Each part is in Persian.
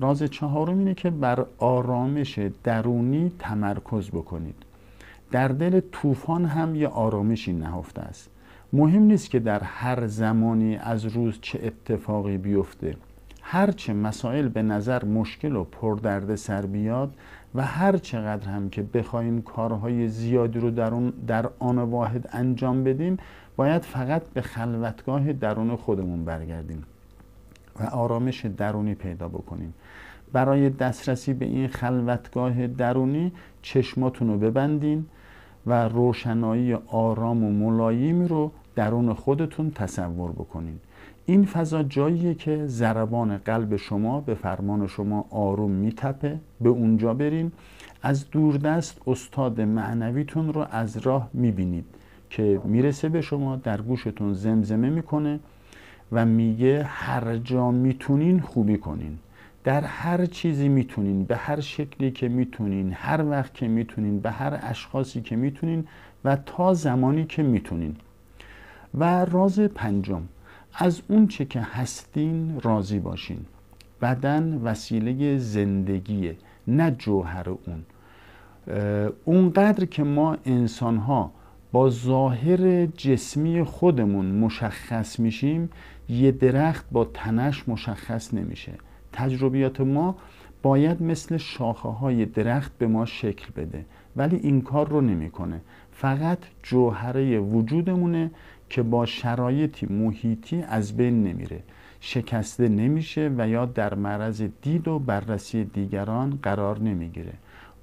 راز چهارم اینه که بر آرامش درونی تمرکز بکنید در دل طوفان هم یه آرامشی نهفته است مهم نیست که در هر زمانی از روز چه اتفاقی بیفته هرچه مسائل به نظر مشکل و پردرد سر بیاد و هر چقدر هم که بخوایم کارهای زیادی رو در, در آن واحد انجام بدیم باید فقط به خلوتگاه درون خودمون برگردیم و آرامش درونی پیدا بکنیم برای دسترسی به این خلوتگاه درونی چشماتون رو ببندین و روشنایی آرام و ملایمی رو درون خودتون تصور بکنین این فضا جاییه که ضربان قلب شما به فرمان شما آروم میتپه به اونجا برین از دوردست استاد معنویتون رو از راه میبینید که میرسه به شما در گوشتون زمزمه میکنه و میگه هر جا میتونین خوبی کنین در هر چیزی میتونین به هر شکلی که میتونین هر وقت که میتونین به هر اشخاصی که میتونین و تا زمانی که میتونین و راز پنجم از اون چه که هستین راضی باشین بدن وسیله زندگیه نه جوهر اون اونقدر که ما انسانها با ظاهر جسمی خودمون مشخص میشیم یه درخت با تنش مشخص نمیشه تجربیات ما باید مثل شاخه های درخت به ما شکل بده ولی این کار رو نمیکنه فقط جوهره وجودمونه که با شرایطی محیطی از بین نمیره شکسته نمیشه و یا در معرض دید و بررسی دیگران قرار نمیگیره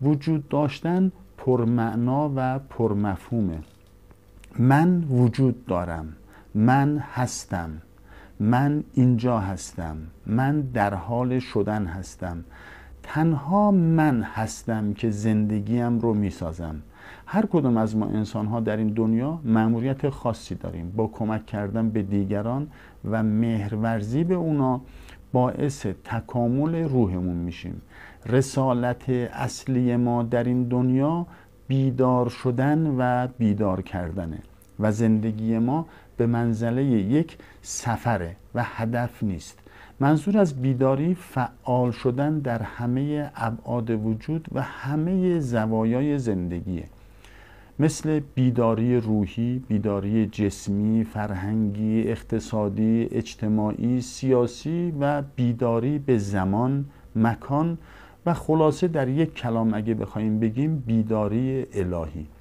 وجود داشتن پرمعنا و پرمفهومه من وجود دارم من هستم من اینجا هستم من در حال شدن هستم تنها من هستم که زندگیم رو میسازم هر کدوم از ما انسان ها در این دنیا مأموریت خاصی داریم با کمک کردن به دیگران و مهرورزی به اونا باعث تکامل روحمون میشیم رسالت اصلی ما در این دنیا بیدار شدن و بیدار کردنه و زندگی ما به منزله یک سفره و هدف نیست منظور از بیداری فعال شدن در همه ابعاد وجود و همه زوایای زندگیه مثل بیداری روحی، بیداری جسمی، فرهنگی، اقتصادی، اجتماعی، سیاسی و بیداری به زمان، مکان و خلاصه در یک کلام اگه بخوایم بگیم بیداری الهی